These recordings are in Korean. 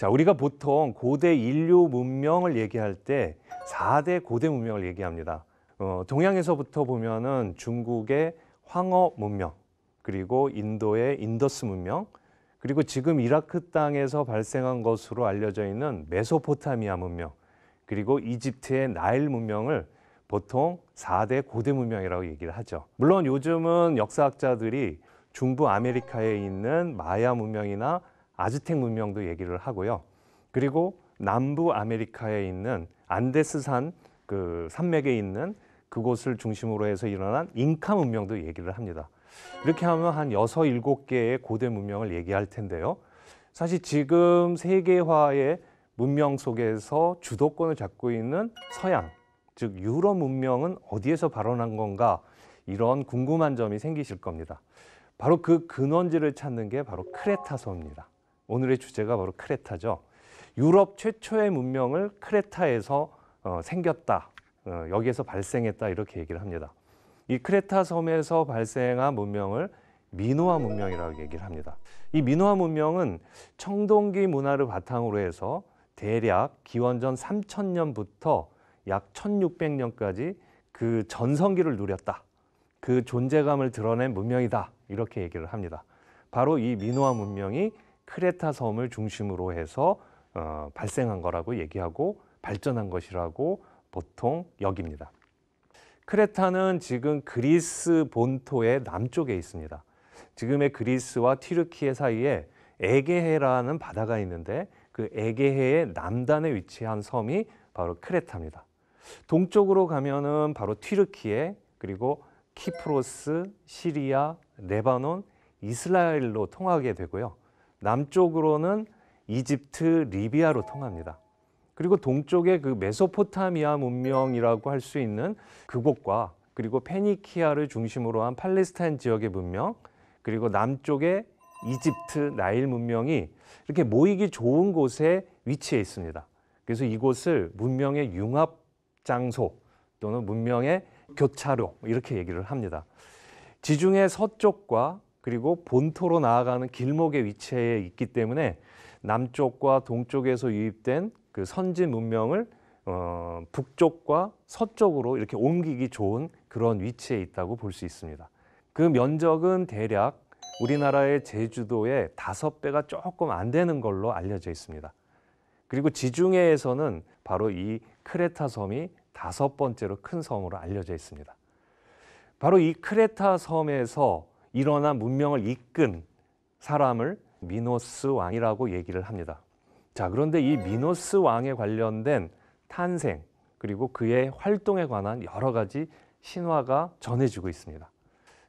자, 우리가 보통 고대 인류 문명을 얘기할 때 4대 고대 문명을 얘기합니다. 어, 동양에서부터 보면은 중국의 황어 문명, 그리고 인도의 인더스 문명, 그리고 지금 이라크 땅에서 발생한 것으로 알려져 있는 메소포타미아 문명, 그리고 이집트의 나일 문명을 보통 4대 고대 문명이라고 얘기를 하죠. 물론 요즘은 역사학자들이 중부 아메리카에 있는 마야 문명이나 아즈텍 문명도 얘기를 하고요. 그리고 남부 아메리카에 있는 안데스산 그 산맥에 있는 그곳을 중심으로 해서 일어난 잉카 문명도 얘기를 합니다. 이렇게 하면 한 여섯 일곱 개의 고대 문명을 얘기할 텐데요. 사실 지금 세계화의 문명 속에서 주도권을 잡고 있는 서양, 즉 유럽 문명은 어디에서 발원한 건가 이런 궁금한 점이 생기실 겁니다. 바로 그 근원지를 찾는 게 바로 크레타섬입니다 오늘의 주제가 바로 크레타죠. 유럽 최초의 문명을 크레타에서 어, 생겼다. 어, 여기에서 발생했다 이렇게 얘기를 합니다. 이 크레타 섬에서 발생한 문명을 미노아 문명이라고 얘기를 합니다. 이 미노아 문명은 청동기 문화를 바탕으로 해서 대략 기원전 3000년부터 약 1600년까지 그 전성기를 누렸다. 그 존재감을 드러낸 문명이다. 이렇게 얘기를 합니다. 바로 이 미노아 문명이 크레타 섬을 중심으로 해서 어, 발생한 거라고 얘기하고 발전한 것이라고 보통 여깁니다. 크레타는 지금 그리스 본토의 남쪽에 있습니다. 지금의 그리스와 튀르키예 사이에 에게해라는 바다가 있는데 그 에게해의 남단에 위치한 섬이 바로 크레타입니다. 동쪽으로 가면은 바로 튀르키예 그리고 키프로스, 시리아, 레바논, 이스라엘로 통하게 되고요. 남쪽으로는 이집트, 리비아로 통합니다. 그리고 동쪽에그 메소포타미아 문명이라고 할 수 있는 그곳과 그리고 페니키아를 중심으로 한 팔레스타인 지역의 문명, 그리고 남쪽에 이집트 나일 문명이 이렇게 모이기 좋은 곳에 위치해 있습니다. 그래서 이곳을 문명의 융합 장소 또는 문명의 교차로 이렇게 얘기를 합니다. 지중해 서쪽과 그리고 본토로 나아가는 길목의 위치에 있기 때문에 남쪽과 동쪽에서 유입된 그 선진 문명을 어, 북쪽과 서쪽으로 이렇게 옮기기 좋은 그런 위치에 있다고 볼 수 있습니다. 그 면적은 대략 우리나라의 제주도의 다섯 배가 조금 안 되는 걸로 알려져 있습니다. 그리고 지중해에서는 바로 이 크레타 섬이 다섯 번째로 큰 섬으로 알려져 있습니다. 바로 이 크레타 섬에서 일어난 문명을 이끈 사람을 미노스 왕이라고 얘기를 합니다. 자, 그런데 이 미노스 왕에 관련된 탄생 그리고 그의 활동에 관한 여러 가지 신화가 전해지고 있습니다.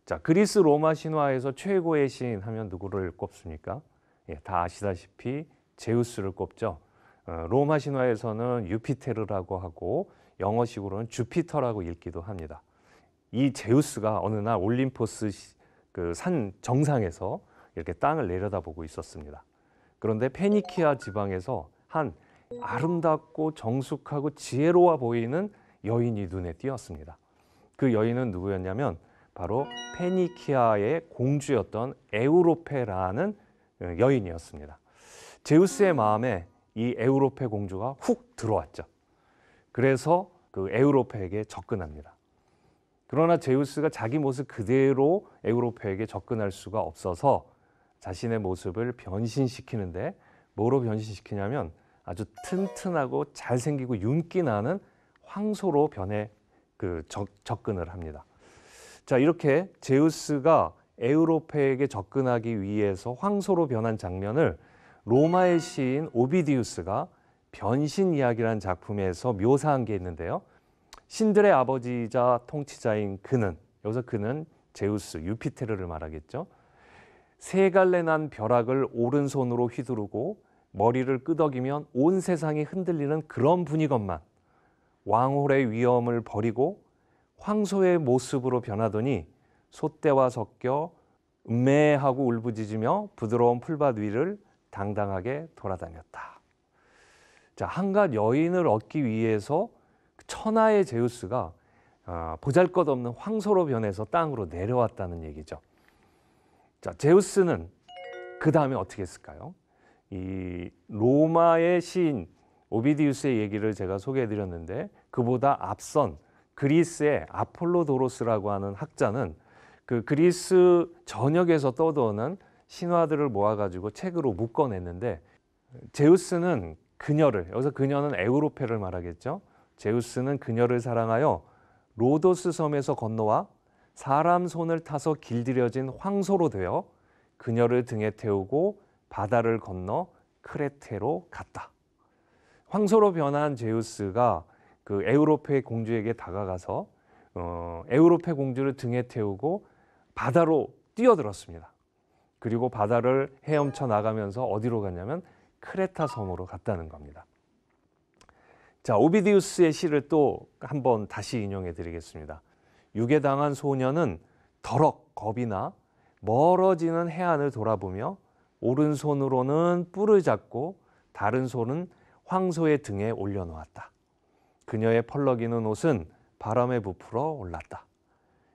자, 그리스 로마 신화에서 최고의 신 하면 누구를 꼽습니까? 예, 다 아시다시피 제우스를 꼽죠. 어, 로마 신화에서는 유피테르라고 하고 영어식으로는 주피터라고 읽기도 합니다. 이 제우스가 어느 날 올림포스 그산 정상에서 이렇게 땅을 내려다보고 있었습니다. 그런데 페니키아 지방에서 한 아름답고 정숙하고 지혜로워 보이는 여인이 눈에 띄었습니다. 그 여인은 누구였냐면 바로 페니키아의 공주였던 에우로페라는 여인이었습니다. 제우스의 마음에 이 에우로페 공주가 훅 들어왔죠. 그래서 그 에우로페에게 접근합니다. 그러나 제우스가 자기 모습 그대로 에우로페에게 접근할 수가 없어서 자신의 모습을 변신시키는데 뭐로 변신시키냐면 아주 튼튼하고 잘생기고 윤기 나는 황소로 변해 그 적, 접근을 합니다. 자 이렇게 제우스가 에우로페에게 접근하기 위해서 황소로 변한 장면을 로마의 시인 오비디우스가 변신 이야기라는 작품에서 묘사한 게 있는데요. 신들의 아버지이자 통치자인 그는 여기서 그는 제우스 유피테르를 말하겠죠. 세 갈래 난 벼락을 오른손으로 휘두르고 머리를 끄덕이면 온 세상이 흔들리는 그런 분이건만 왕홀의 위엄을 버리고 황소의 모습으로 변하더니 소떼와 섞여 음매하고 울부짖으며 부드러운 풀밭 위를 당당하게 돌아다녔다. 자, 한갓 여인을 얻기 위해서 천하의 제우스가 아, 보잘것없는 황소로 변해서 땅으로 내려왔다는 얘기죠. 자, 제우스는 그 다음에 어떻게 했을까요? 이 로마의 시인 오비디우스의 얘기를 제가 소개해드렸는데 그보다 앞선 그리스의 아폴로도로스라고 하는 학자는 그 그리스 전역에서 떠도는 신화들을 모아가지고 책으로 묶어냈는데 제우스는 그녀를 여기서 그녀는 에우로페를 말하겠죠. 제우스는 그녀를 사랑하여 로도스 섬에서 건너와 사람 손을 타서 길들여진 황소로 되어 그녀를 등에 태우고 바다를 건너 크레테로 갔다. 황소로 변한 제우스가 그 에우로페 공주에게 다가가서 어, 에우로페 공주를 등에 태우고 바다로 뛰어들었습니다. 그리고 바다를 헤엄쳐 나가면서 어디로 갔냐면 크레타 섬으로 갔다는 겁니다. 자, 오비디우스의 시를 또 한 번 다시 인용해 드리겠습니다. 유괴당한 소녀는 더럭 겁이나 멀어지는 해안을 돌아보며 오른손으로는 뿔을 잡고 다른 손은 황소의 등에 올려놓았다. 그녀의 펄럭이는 옷은 바람에 부풀어 올랐다.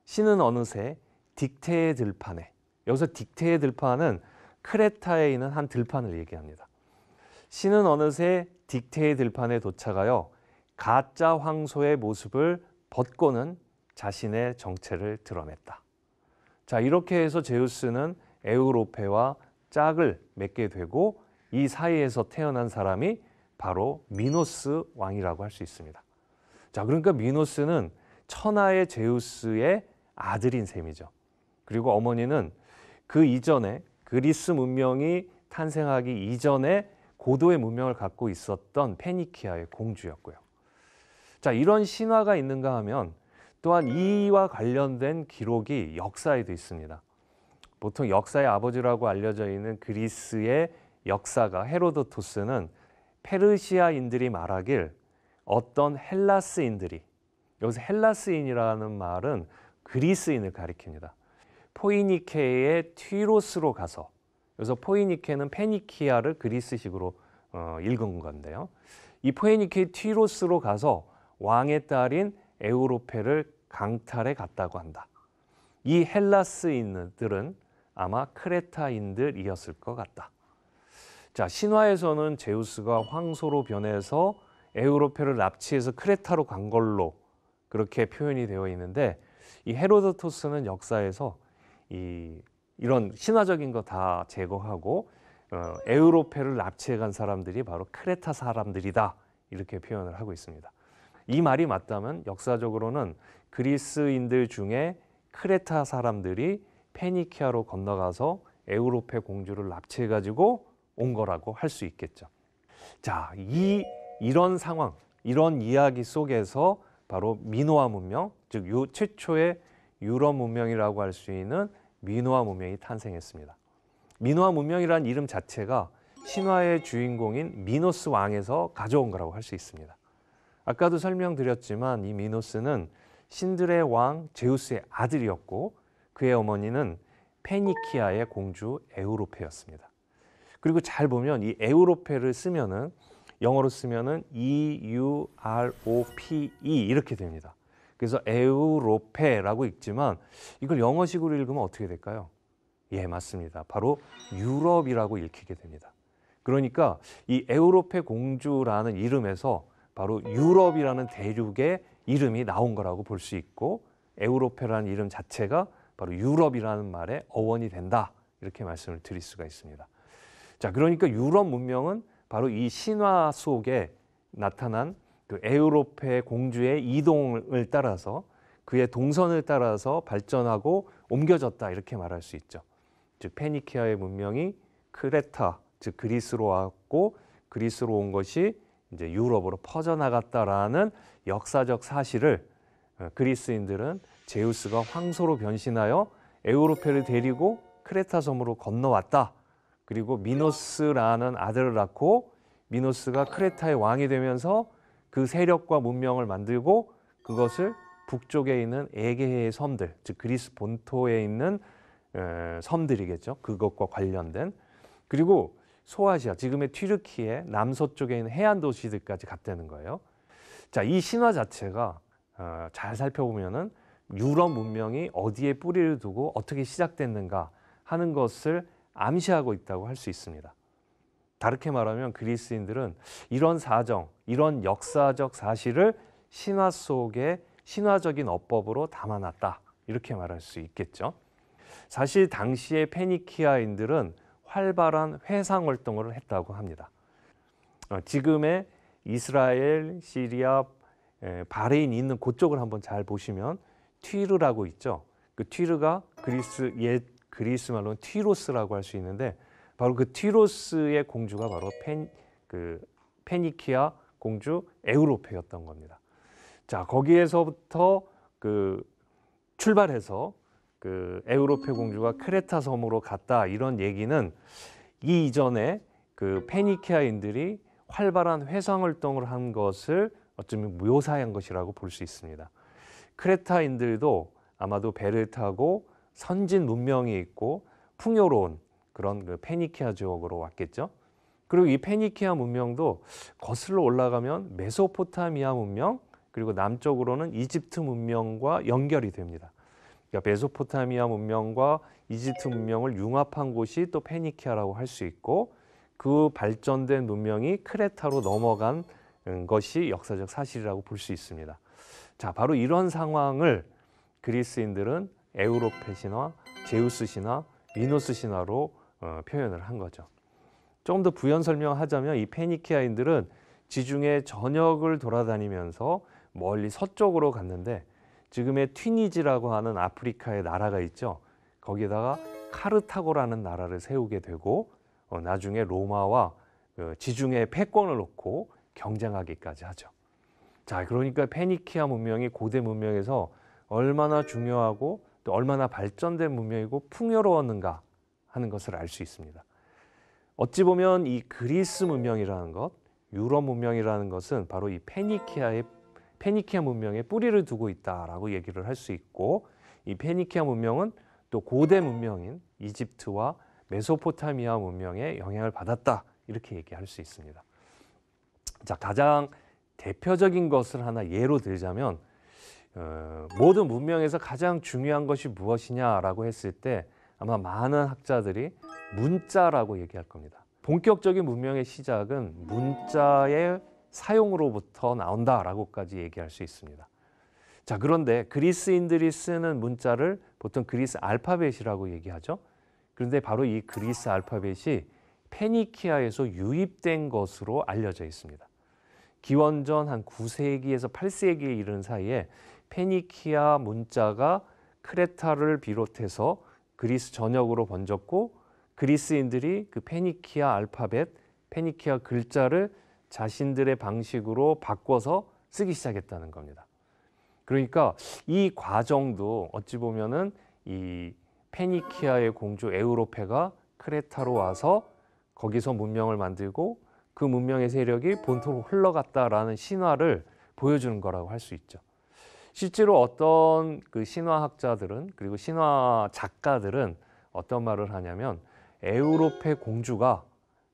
시는 어느새 딕테의 들판에 여기서 딕테의 들판은 크레타에 있는 한 들판을 얘기합니다. 신은 어느새 딕테의 들판에 도착하여 가짜 황소의 모습을 벗고는 자신의 정체를 드러냈다. 자, 이렇게 해서 제우스는 에우로페와 짝을 맺게 되고 이 사이에서 태어난 사람이 바로 미노스 왕이라고 할 수 있습니다. 자, 그러니까 미노스는 천하의 제우스의 아들인 셈이죠. 그리고 어머니는 그 이전에 그리스 문명이 탄생하기 이전에 고도의 문명을 갖고 있었던 페니키아의 공주였고요. 자, 이런 신화가 있는가 하면 또한 이와 관련된 기록이 역사에도 있습니다. 보통 역사의 아버지라고 알려져 있는 그리스의 역사가 헤로도토스는 페르시아인들이 말하길 어떤 헬라스인들이 여기서 헬라스인이라는 말은 그리스인을 가리킵니다. 포이니케의 튀로스로 가서 그래서 포이니케는 페니키아를 그리스식으로 어, 읽은 건데요. 이 포이니케 티로스로 가서 왕의 딸인 에우로페를 강탈해 갔다고 한다. 이 헬라스인들은 아마 크레타인들이었을 것 같다. 자, 신화에서는 제우스가 황소로 변해서 에우로페를 납치해서 크레타로 간 걸로 그렇게 표현이 되어 있는데 이 헤로도토스는 역사에서 이 이런 신화적인 거 다 제거하고 어, 에우로페를 납치해 간 사람들이 바로 크레타 사람들이다 이렇게 표현을 하고 있습니다. 이 말이 맞다면 역사적으로는 그리스인들 중에 크레타 사람들이 페니키아로 건너가서 에우로페 공주를 납치해 가지고 온 거라고 할 수 있겠죠. 자, 이 이런 상황, 이런 이야기 속에서 바로 미노아 문명, 즉 최초의 유럽 문명이라고 할 수 있는 미노아 문명이 탄생했습니다. 민화 문명이란 이름 자체가 신화의 주인공인 미노스 왕에서 가져온 거라고 할 수 있습니다. 아까도 설명드렸지만 이 미노스는 신들의 왕 제우스의 아들이었고 그의 어머니는 페니키아의 공주 에우로페였습니다. 그리고 잘 보면 이 에우로페를 쓰면은 영어로 쓰면은 E U R O P E 이렇게 됩니다. 그래서 에우로페라고 읽지만 이걸 영어식으로 읽으면 어떻게 될까요? 예, 맞습니다. 바로 유럽이라고 읽히게 됩니다. 그러니까 이 에우로페 공주라는 이름에서 바로 유럽이라는 대륙의 이름이 나온 거라고 볼 수 있고 에우로페라는 이름 자체가 바로 유럽이라는 말의 어원이 된다. 이렇게 말씀을 드릴 수가 있습니다. 자, 그러니까 유럽 문명은 바로 이 신화 속에 나타난 그 에우로페 공주의 이동을 따라서 그의 동선을 따라서 발전하고 옮겨졌다 이렇게 말할 수 있죠. 즉 페니키아의 문명이 크레타 즉 그리스로 왔고 그리스로 온 것이 이제 유럽으로 퍼져나갔다라는 역사적 사실을 어, 그리스인들은 제우스가 황소로 변신하여 에우로페를 데리고 크레타 섬으로 건너왔다. 그리고 미노스라는 아들을 낳고 미노스가 크레타의 왕이 되면서 그 세력과 문명을 만들고 그것을 북쪽에 있는 에게해의 섬들, 즉 그리스 본토에 있는 섬들이겠죠. 그것과 관련된 그리고 소아시아, 지금의 튀르키의 남서쪽에 있는 해안 도시들까지 갔다는 거예요. 자, 이 신화 자체가 어, 잘 살펴보면은 유럽 문명이 어디에 뿌리를 두고 어떻게 시작됐는가 하는 것을 암시하고 있다고 할 수 있습니다. 다르게 말하면 그리스인들은 이런 사정, 이런 역사적 사실을 신화 속에 신화적인 어법으로 담아놨다. 이렇게 말할 수 있겠죠. 사실 당시의 페니키아인들은 활발한 회상 활동을 했다고 합니다. 어, 지금의 이스라엘, 시리아, 바레인이 있는 그쪽을 한번 잘 보시면 튀르라고 있죠. 그 튀르가 그리스 옛 그리스 말로는 튀로스라고 할 수 있는데 바로 그 티로스의 공주가 바로 펜, 그 페니키아 공주 에우로페였던 겁니다. 자, 거기에서부터 그 출발해서 그 에우로페 공주가 크레타 섬으로 갔다 이런 얘기는 이 이전에 그 페니키아인들이 활발한 회상 활동을 한 것을 어쩌면 묘사한 것이라고 볼 수 있습니다. 크레타인들도 아마도 배를 타고 선진 문명이 있고 풍요로운 그런 그 페니키아 지역으로 왔겠죠. 그리고 이 페니키아 문명도 거슬러 올라가면 메소포타미아 문명 그리고 남쪽으로는 이집트 문명과 연결이 됩니다. 그러니까 메소포타미아 문명과 이집트 문명을 융합한 곳이 또 페니키아라고 할 수 있고 그 발전된 문명이 크레타로 넘어간 음, 것이 역사적 사실이라고 볼 수 있습니다. 자, 바로 이런 상황을 그리스인들은 에우로페 신화, 제우스 신화, 미노스 신화로 어, 표현을 한 거죠. 조금 더 부연 설명하자면 이 페니키아인들은 지중해 전역을 돌아다니면서 멀리 서쪽으로 갔는데 지금의 튀니지라고 하는 아프리카의 나라가 있죠. 거기다가 카르타고라는 나라를 세우게 되고 어, 나중에 로마와 그 지중해 패권을 놓고 경쟁하기까지 하죠. 자, 그러니까 페니키아 문명이 고대 문명에서 얼마나 중요하고 또 얼마나 발전된 문명이고 풍요로웠는가 하는 것을 알 수 있습니다. 어찌 보면 이 그리스 문명이라는 것, 유럽 문명이라는 것은 바로 이 페니키아의 페니키아 문명의 뿌리를 두고 있다라고 얘기를 할 수 있고 이 페니키아 문명은 또 고대 문명인 이집트와 메소포타미아 문명의 영향을 받았다 이렇게 얘기할 수 있습니다. 자 가장 대표적인 것을 하나 예로 들자면 어, 모든 문명에서 가장 중요한 것이 무엇이냐라고 했을 때 아마 많은 학자들이 문자라고 얘기할 겁니다. 본격적인 문명의 시작은 문자의 사용으로부터 나온다라고까지 얘기할 수 있습니다. 자, 그런데 그리스인들이 쓰는 문자를 보통 그리스 알파벳이라고 얘기하죠. 그런데 바로 이 그리스 알파벳이 페니키아에서 유입된 것으로 알려져 있습니다. 기원전 한 9세기에서 8세기에 이르 사이에 페니키아 문자가 크레타를 비롯해서 그리스 전역으로 번졌고 그리스인들이 그 페니키아 알파벳, 페니키아 글자를 자신들의 방식으로 바꿔서 쓰기 시작했다는 겁니다. 그러니까 이 과정도 어찌 보면은 이 페니키아의 공주 에우로페가 크레타로 와서 거기서 문명을 만들고 그 문명의 세력이 본토로 흘러갔다라는 신화를 보여주는 거라고 할 수 있죠. 실제로 어떤 그 신화학자들은 그리고 신화 작가들은 어떤 말을 하냐면 에우로페 공주가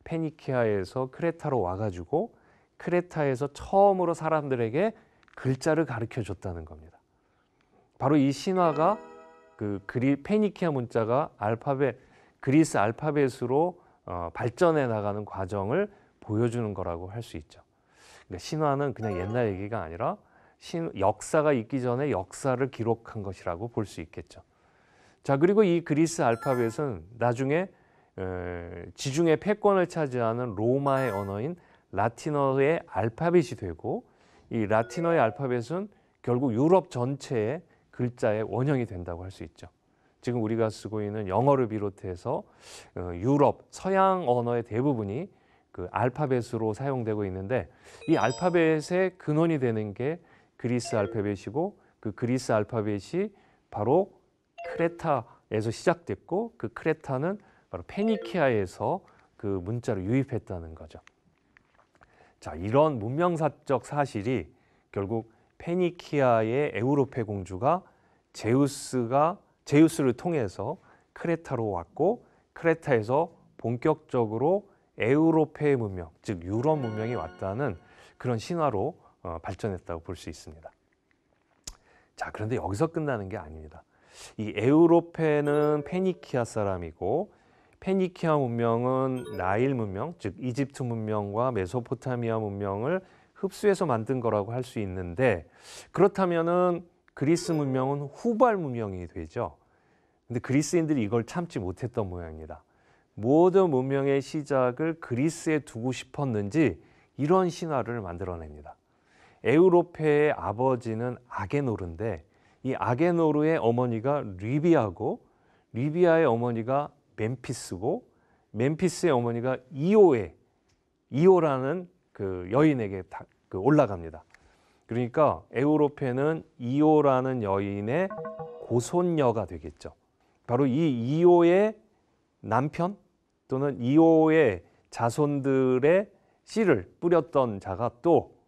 페니키아에서 크레타로 와가지고 크레타에서 처음으로 사람들에게 글자를 가르쳐 줬다는 겁니다. 바로 이 신화가 그 그리 페니키아 문자가 알파벳 그리스 알파벳으로 어, 발전해 나가는 과정을 보여주는 거라고 할 수 있죠. 그러니까 신화는 그냥 옛날 얘기가 아니라 역사가 있기 전에 역사를 기록한 것이라고 볼 수 있겠죠. 자, 그리고 이 그리스 알파벳은 나중에 지중해 패권을 차지하는 로마의 언어인 라틴어의 알파벳이 되고 이 라틴어의 알파벳은 결국 유럽 전체의 글자의 원형이 된다고 할 수 있죠. 지금 우리가 쓰고 있는 영어를 비롯해서 어, 유럽 서양 언어의 대부분이 그 알파벳으로 사용되고 있는데 이 알파벳의 근원이 되는 게 그리스 알파벳이고 그 그리스 알파벳이 바로 크레타에서 시작됐고 그 크레타는 바로 페니키아에서 그 문자로 유입했다는 거죠. 자, 이런 문명사적 사실이 결국 페니키아의 에우로페 공주가 제우스가 제우스를 통해서 크레타로 왔고 크레타에서 본격적으로 에우로페 문명, 즉 유럽 문명이 왔다는 그런 신화로 어, 발전했다고 볼 수 있습니다. 자, 그런데 여기서 끝나는 게 아닙니다. 이 에우로페는 페니키아 사람이고 페니키아 문명은 나일 문명, 즉 이집트 문명과 메소포타미아 문명을 흡수해서 만든 거라고 할 수 있는데 그렇다면은 그리스 문명은 후발 문명이 되죠. 근데 그리스인들이 이걸 참지 못했던 모양입니다. 모든 문명의 시작을 그리스에 두고 싶었는지 이런 신화를 만들어냅니다. 에우로페의 아버지는 아게노르인데 이 아게노르의 어머니가 리비아고 리비아의 어머니가 멤피스고 멤피스의 어머니가 이오에 이오라는 그 여인에게 다, 그 올라갑니다. 그러니까 에우로페는 이오라는 여인의 고손녀가 되겠죠. 바로 이 이오의 남편 또는 이오의 자손들의 씨를 뿌렸던 자가 또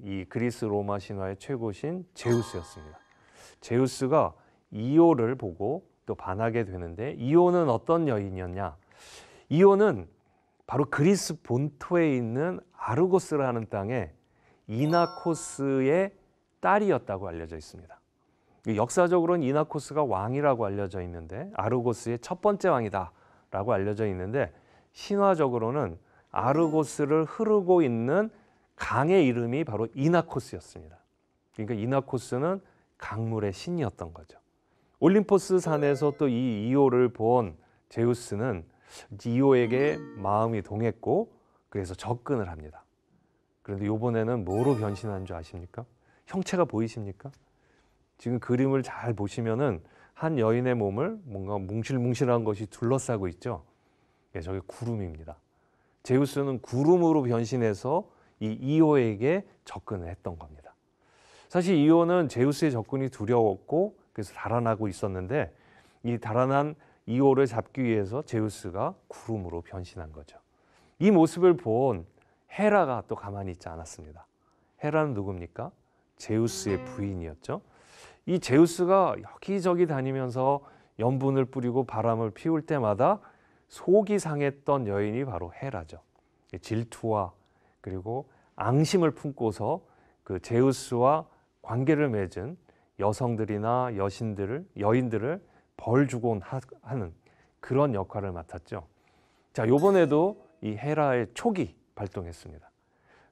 이 그리스 로마 신화의 최고신 제우스였습니다. 제우스가 이오를 보고 또 반하게 되는데 이오는 어떤 여인이었냐? 이오는 바로 그리스 본토에 있는 아르고스라는 땅에 이나코스의 딸이었다고 알려져 있습니다. 역사적으로는 이나코스가 왕이라고 알려져 있는데 아르고스의 첫 번째 왕이다라고 알려져 있는데 신화적으로는 아르고스를 흐르고 있는 강의 이름이 바로 이나코스였습니다. 그러니까 이나코스는 강물의 신이었던 거죠. 올림포스 산에서 또 이 이오를 본 제우스는 이오에게 마음이 동했고 그래서 접근을 합니다. 그런데 이번에는 뭐로 변신한 줄 아십니까? 형체가 보이십니까? 지금 그림을 잘 보시면은 한 여인의 몸을 뭔가 뭉실뭉실한 것이 둘러싸고 있죠. 예, 저게 구름입니다. 제우스는 구름으로 변신해서 이 이오에게 접근을 했던 겁니다. 사실 이오는 제우스의 접근이 두려웠고 그래서 달아나고 있었는데 이 달아난 이오를 잡기 위해서 제우스가 구름으로 변신한 거죠. 이 모습을 본 헤라가 또 가만히 있지 않았습니다. 헤라는 누굽니까? 제우스의 부인이었죠. 이 제우스가 여기저기 다니면서 염분을 뿌리고 바람을 피울 때마다 속이 상했던 여인이 바로 헤라죠. 질투와 그리고 앙심을 품고서 그 제우스와 관계를 맺은 여성들이나 여신들을 여인들을 벌 주곤 하는 그런 역할을 맡았죠. 자, 요번에도 이 헤라의 촉이 발동했습니다.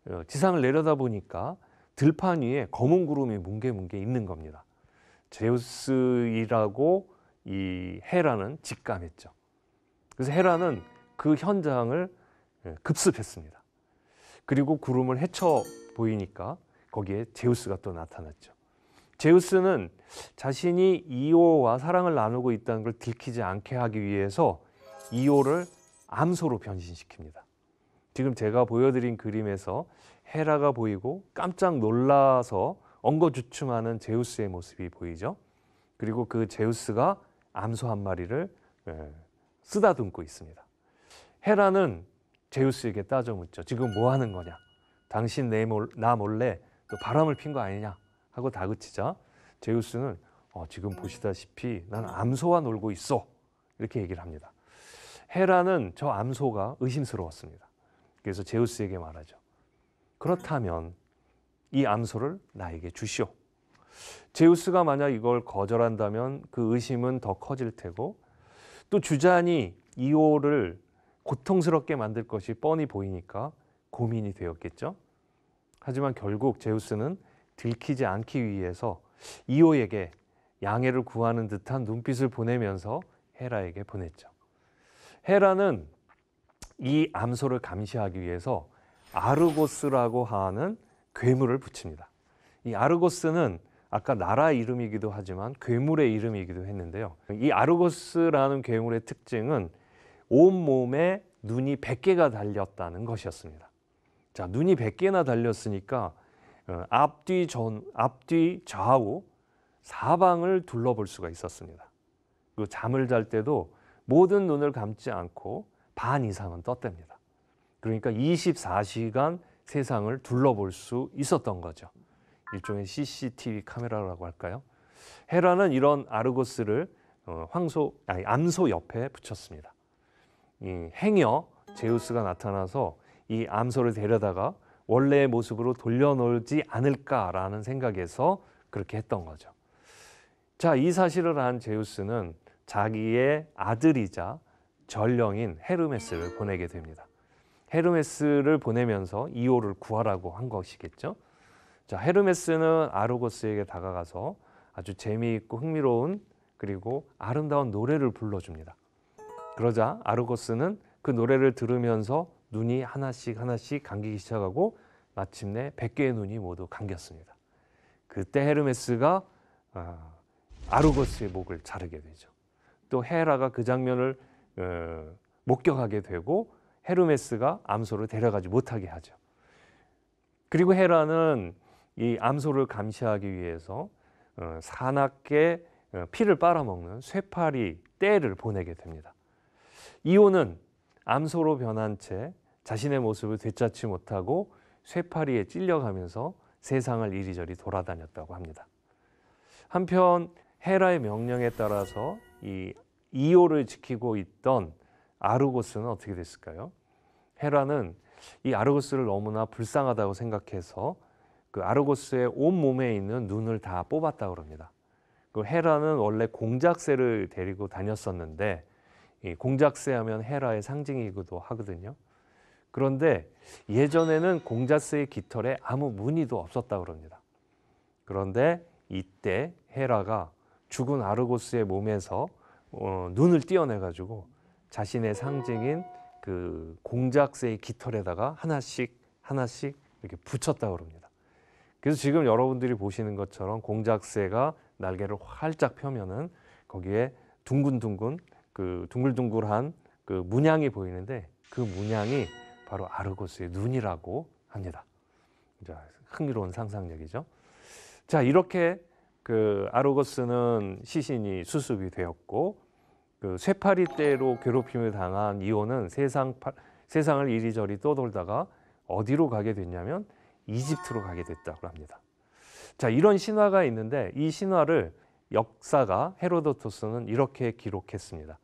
어, 지상을 내려다 보니까 들판 위에 검은 구름이 뭉게뭉게 있는 겁니다. 제우스이라고 이 헤라는 직감했죠. 그래서 헤라는 그 현장을 예, 급습했습니다. 그리고 구름을 헤쳐 보이니까 거기에 제우스가 또 나타났죠. 제우스는 자신이 이오와 사랑을 나누고 있다는 걸 들키지 않게 하기 위해서 이오를 암소로 변신시킵니다. 지금 제가 보여드린 그림에서 헤라가 보이고 깜짝 놀라서 엉거주춤하는 제우스의 모습이 보이죠. 그리고 그 제우스가 암소 한 마리를 예, 쓰다듬고 있습니다. 헤라는 제우스에게 따져 묻죠. 지금 뭐 하는 거냐? 당신 내 몰, 나 몰래 또 바람을 핀 거 아니냐? 하고 다그치자 제우스는 어, 지금 보시다시피 난 암소와 놀고 있어. 이렇게 얘기를 합니다. 헤라는 저 암소가 의심스러웠습니다. 그래서 제우스에게 말하죠. 그렇다면 이 암소를 나에게 주시오. 제우스가 만약 이걸 거절한다면 그 의심은 더 커질 테고 또 주잔이 이오를 고통스럽게 만들 것이 뻔히 보이니까 고민이 되었겠죠. 하지만 결국 제우스는 들키지 않기 위해서 이오에게 양해를 구하는 듯한 눈빛을 보내면서 헤라에게 보냈죠. 헤라는 이 암소를 감시하기 위해서 아르고스라고 하는 괴물을 붙입니다. 이 아르고스는 아까 나라 이름이기도 하지만 괴물의 이름이기도 했는데요. 이 아르고스라는 괴물의 특징은 온몸에 눈이 100개가 달렸다는 것이었습니다. 자, 눈이 100개나 달렸으니까 어, 앞뒤 전 앞뒤 좌우 사방을 둘러볼 수가 있었습니다. 그 잠을 잘 때도 모든 눈을 감지 않고 반 이상은 떴답니다. 그러니까 24시간 세상을 둘러볼 수 있었던 거죠. 일종의 CCTV 카메라라고 할까요? 헤라는 이런 아르고스를 어, 황소 아니 암소 옆에 붙였습니다. 이 행여 제우스가 나타나서 이 암소를 데려다가 원래의 모습으로 돌려놓지 않을까라는 생각에서 그렇게 했던 거죠. 자, 이 사실을 한 제우스는 자기의 아들이자 전령인 헤르메스를 보내게 됩니다. 헤르메스를 보내면서 이오를 구하라고 한 것이겠죠. 자, 헤르메스는 아르고스에게 다가가서 아주 재미있고 흥미로운 그리고 아름다운 노래를 불러줍니다. 그러자 아르고스는 그 노래를 들으면서 눈이 하나씩 하나씩 감기기 시작하고 마침내 100개의 눈이 모두 감겼습니다. 그때 헤르메스가 아, 아르고스의 목을 자르게 되죠. 또 헤라가 그 장면을 어, 목격하게 되고 헤르메스가 암소를 데려가지 못하게 하죠. 그리고 헤라는 이 암소를 감시하기 위해서 산악에 어, 어, 피를 빨아먹는 쇠파리 떼를 보내게 됩니다. 이온는 암소로 변한 채 자신의 모습을 되찾지 못하고 쇠파리에 찔려가면서 세상을 이리저리 돌아다녔다고 합니다. 한편 헤라의 명령에 따라서 이 이오를 지키고 있던 아르고스는 어떻게 됐을까요? 헤라는 이 아르고스를 너무나 불쌍하다고 생각해서 그 아르고스의 온 몸에 있는 눈을 다 뽑았다고 합니다. 그 헤라는 원래 공작새를 데리고 다녔었는데 공작새 하면 헤라의 상징이기도 하거든요. 그런데 예전에는 공작새의 깃털에 아무 무늬도 없었다 그럽니다. 그런데 이때 헤라가 죽은 아르고스의 몸에서 어, 눈을 띄어내가지고 자신의 상징인 그 공작새의 깃털에다가 하나씩 하나씩 이렇게 붙였다 그럽니다. 그래서 지금 여러분들이 보시는 것처럼 공작새가 날개를 활짝 펴면은 거기에 둥근둥근 그 둥글둥글한 그 문양이 보이는데 그 문양이 바로 아르고스의 눈이라고 합니다. 자, 흥미로운 상상력이죠. 자, 이렇게 그 아르고스는 시신이 수습이 되었고 그 쇠파리 때로 괴롭힘을 당한 이오는 세상 파, 세상을 이리저리 떠돌다가 어디로 가게 됐냐면 이집트로 가게 됐다고 합니다. 자, 이런 신화가 있는데 이 신화를 역사가 헤로도토스는 이렇게 기록했습니다.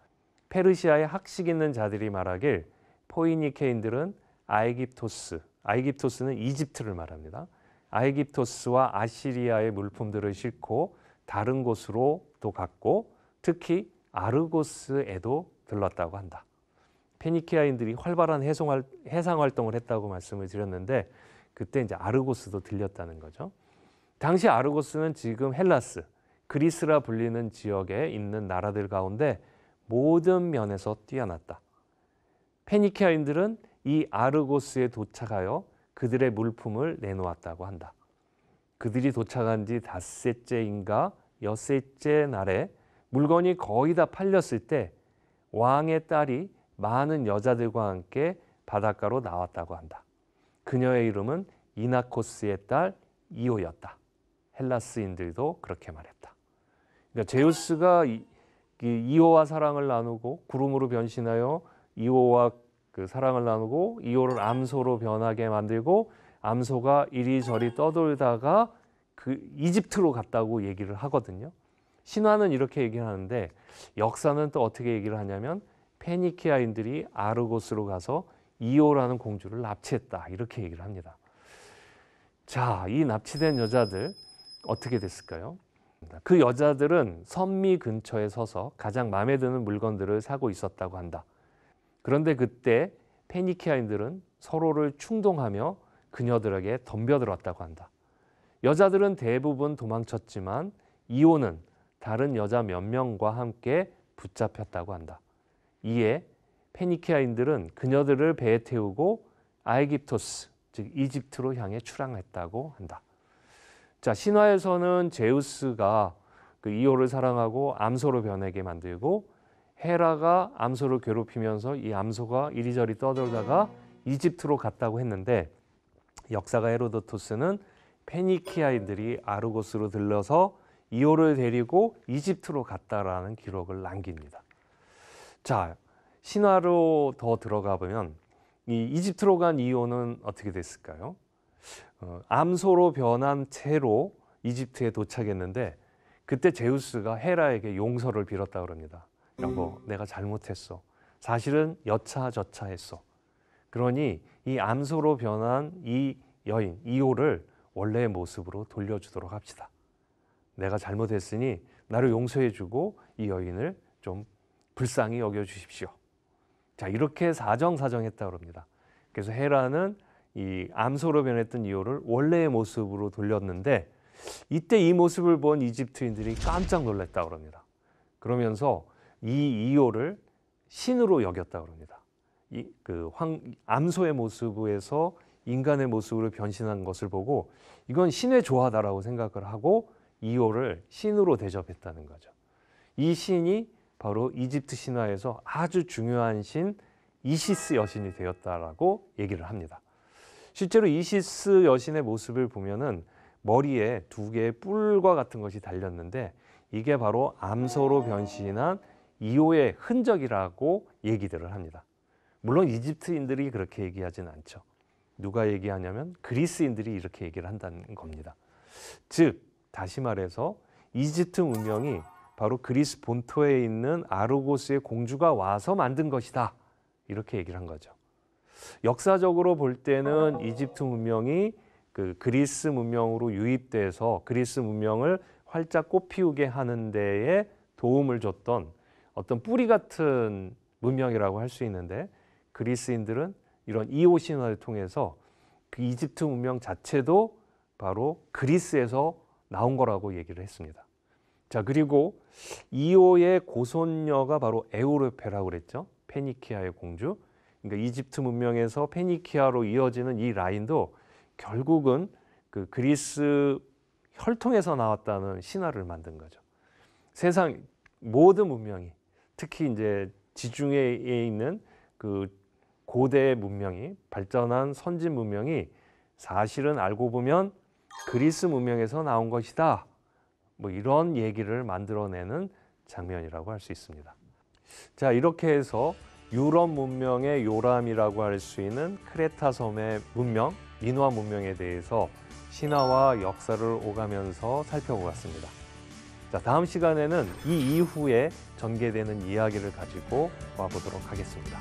페르시아의 학식 있는 자들이 말하길 포이니케인들은 아이깁토스, 아이깁토스는 이집트를 말합니다. 아이깁토스와 아시리아의 물품들을 싣고 다른 곳으로도 갔고 특히 아르고스에도 들렀다고 한다. 페니키아인들이 활발한 해송활, 해상 활동을 했다고 말씀을 드렸는데 그때 이제 아르고스도 들렸다는 거죠. 당시 아르고스는 지금 헬라스, 그리스라 불리는 지역에 있는 나라들 가운데 모든 면에서 뛰어났다. 페니키아인들은 이 아르고스에 도착하여 그들의 물품을 내놓았다고 한다. 그들이 도착한 지 닷새째인가 여섯째 날에 물건이 거의 다 팔렸을 때 왕의 딸이 많은 여자들과 함께 바닷가로 나왔다고 한다. 그녀의 이름은 이나코스의 딸 이오였다. 헬라스인들도 그렇게 말했다. 그러니까 제우스가 이호와 사랑을 나누고 구름으로 변신하여 이호와 그 사랑을 나누고 이호를 암소로 변하게 만들고 암소가 이리저리 떠돌다가 그 이집트로 갔다고 얘기를 하거든요. 신화는 이렇게 얘기를 하는데 역사는 또 어떻게 얘기를 하냐면 페니키아인들이 아르고스로 가서 이오라는 공주를 납치했다 이렇게 얘기를 합니다. 자, 이 납치된 여자들 어떻게 됐을까요? 있습니다. 그 여자들은 선미 근처에 서서 가장 마음에 드는 물건들을 사고 있었다고 한다. 그런데 그때 페니키아인들은 서로를 충동하며 그녀들에게 덤벼들었다고 한다. 여자들은 대부분 도망쳤지만 이오는 다른 여자 몇 명과 함께 붙잡혔다고 한다. 이에 페니키아인들은 그녀들을 배에 태우고 아이깁토스, 즉 이집트로 향해 출항했다고 한다. 자, 신화에서는 제우스가 그 이오를 사랑하고 암소로 변하게 만들고 헤라가 암소를 괴롭히면서 이 암소가 이리저리 떠돌다가 이집트로 갔다고 했는데 역사가 헤로도토스는 페니키아인들이 아르고스로 들러서 이오를 데리고 이집트로 갔다라는 기록을 남깁니다. 자, 신화로 더 들어가 보면 이 이집트로 간 이오는 어떻게 됐을까요? 어, 암소로 변한 채로 이집트에 도착했는데 그때 제우스가 헤라에게 용서를 빌었다 그럽니다. 여보, 내가 잘못했어. 사실은 여차저차했어. 그러니 이 암소로 변한 이 여인 이오를 원래의 모습으로 돌려주도록 합시다. 내가 잘못했으니 나를 용서해주고 이 여인을 좀 불쌍히 여겨주십시오. 자 이렇게 사정사정했다 그럽니다. 그래서 헤라는 이 암소로 변했던 이오를 원래의 모습으로 돌렸는데 이때 이 모습을 본 이집트인들이 깜짝 놀랐다 고럽니다 그러면서 이 이오를 신으로 여겼다 그럽니다. 이그 암소의 모습에서 인간의 모습으로 변신한 것을 보고 이건 신의 조화다라고 생각을 하고 이오를 신으로 대접했다는 거죠. 이 신이 바로 이집트 신화에서 아주 중요한 신 이시스 여신이 되었다라고 얘기를 합니다. 실제로 이시스 여신의 모습을 보면은 머리에 두 개의 뿔과 같은 것이 달렸는데 이게 바로 암소로 변신한 이오의 흔적이라고 얘기들을 합니다. 물론 이집트인들이 그렇게 얘기하진 않죠. 누가 얘기하냐면 그리스인들이 이렇게 얘기를 한다는 겁니다. 즉 다시 말해서 이집트 문명이 바로 그리스 본토에 있는 아르고스의 공주가 와서 만든 것이다. 이렇게 얘기를 한 거죠. 역사적으로 볼 때는 이집트 문명이 그 그리스 문명으로 유입돼서 그리스 문명을 활짝 꽃피우게 하는 데에 도움을 줬던 어떤 뿌리 같은 문명이라고 할 수 있는데 그리스인들은 이런 이오 신화를 통해서 그 이집트 문명 자체도 바로 그리스에서 나온 거라고 얘기를 했습니다. 자 그리고 이오의 고손녀가 바로 에우르페라고 그랬죠. 페니키아의 공주. 그러니까 이집트 문명에서 페니키아로 이어지는 이 라인도 결국은 그 그리스 혈통에서 나왔다는 신화를 만든 거죠. 세상 모든 문명이 특히 이제 지중해에 있는 그 고대 문명이 발전한 선진 문명이 사실은 알고 보면 그리스 문명에서 나온 것이다. 뭐 이런 얘기를 만들어내는 장면이라고 할 수 있습니다. 자, 이렇게 해서 유럽 문명의 요람이라고 할 수 있는 크레타 섬의 문명, 민화 문명에 대해서 신화와 역사를 오가면서 살펴보았습니다. 자, 다음 시간에는 이 이후에 전개되는 이야기를 가지고 와보도록 하겠습니다.